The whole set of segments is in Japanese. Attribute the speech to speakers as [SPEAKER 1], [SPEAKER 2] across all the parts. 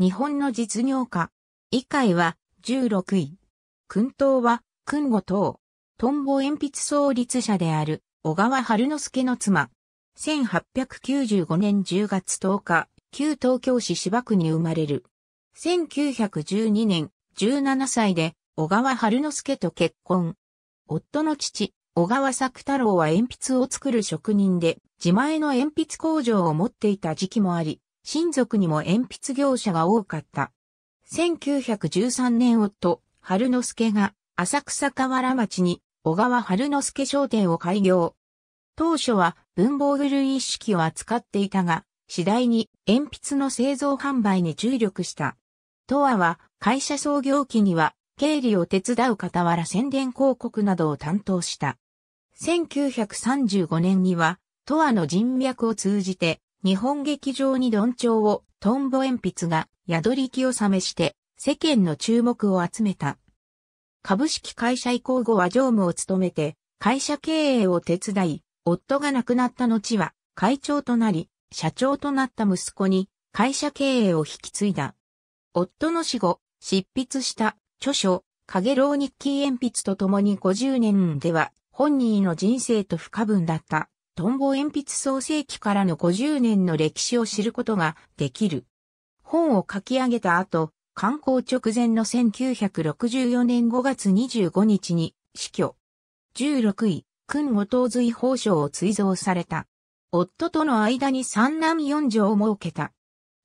[SPEAKER 1] 日本の実業家。以下は16位。訓党は、訓後等。トンボ鉛筆創立者である、小川春之助の妻。1895年10月10日、旧東京市芝区に生まれる。1912年、17歳で、小川春之助と結婚。夫の父、小川作太郎は鉛筆を作る職人で、自前の鉛筆工場を持っていた時期もあり、親族にも鉛筆業者が多かった。1913年夫、春之助が浅草河原町に小川春之助商店を開業。当初は文房具類一式を扱っていたが、次第に鉛筆の製造販売に注力した。東亜は会社創業期には経理を手伝う傍ら宣伝広告などを担当した。1935年には東亜の人脈を通じて日本劇場にど調をトンボ鉛筆が宿り気を覚めして世間の注目を集めた。株式会社移行後は常務を務めて会社経営を手伝い、夫が亡くなった後は会長となり、社長となった息子に会社経営を引き継いだ。夫の死後、執筆した著書、影浪日記鉛筆と共に50年では本人の人生と不可分だった。トンボ鉛筆創世記からの50年の歴史を知ることができる。本を書き上げた後、観光直前の1964年5月25日に死去。16位、君後頭随法相を追贈された。夫との間に三男四女を設けた。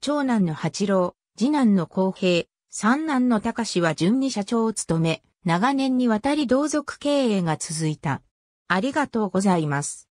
[SPEAKER 1] 長男の八郎、次男の公平、三男の隆史は順に社長を務め、長年にわたり同族経営が続いた。ありがとうございます。